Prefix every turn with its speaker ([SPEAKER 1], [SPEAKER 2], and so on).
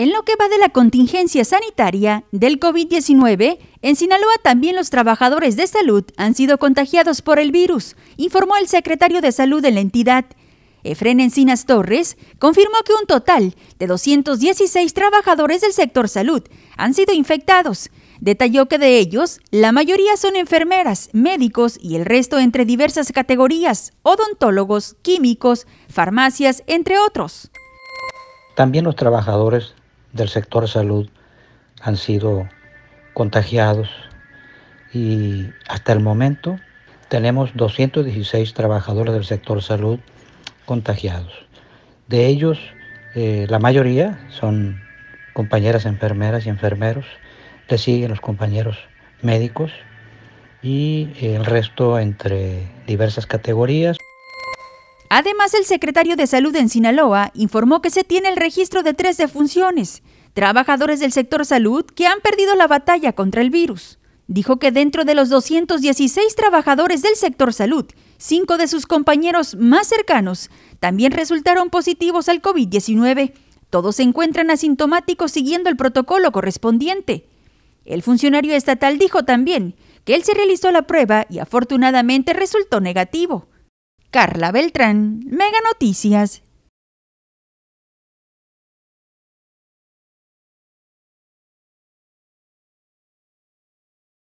[SPEAKER 1] En lo que va de la contingencia sanitaria del COVID-19, en Sinaloa también los trabajadores de salud han sido contagiados por el virus, informó el secretario de salud de la entidad. Efren Encinas Torres confirmó que un total de 216 trabajadores del sector salud han sido infectados. Detalló que de ellos, la mayoría son enfermeras, médicos y el resto entre diversas categorías, odontólogos, químicos, farmacias, entre otros.
[SPEAKER 2] También los trabajadores del sector salud han sido contagiados y hasta el momento tenemos 216 trabajadores del sector salud contagiados. De ellos, eh, la mayoría son compañeras enfermeras y enfermeros, le siguen los compañeros médicos y el resto entre diversas categorías.
[SPEAKER 1] Además, el secretario de Salud en Sinaloa informó que se tiene el registro de tres defunciones, trabajadores del sector salud que han perdido la batalla contra el virus. Dijo que dentro de los 216 trabajadores del sector salud, cinco de sus compañeros más cercanos también resultaron positivos al COVID-19. Todos se encuentran asintomáticos siguiendo el protocolo correspondiente. El funcionario estatal dijo también que él se realizó la prueba y afortunadamente resultó negativo. Carla Beltrán, Mega Noticias.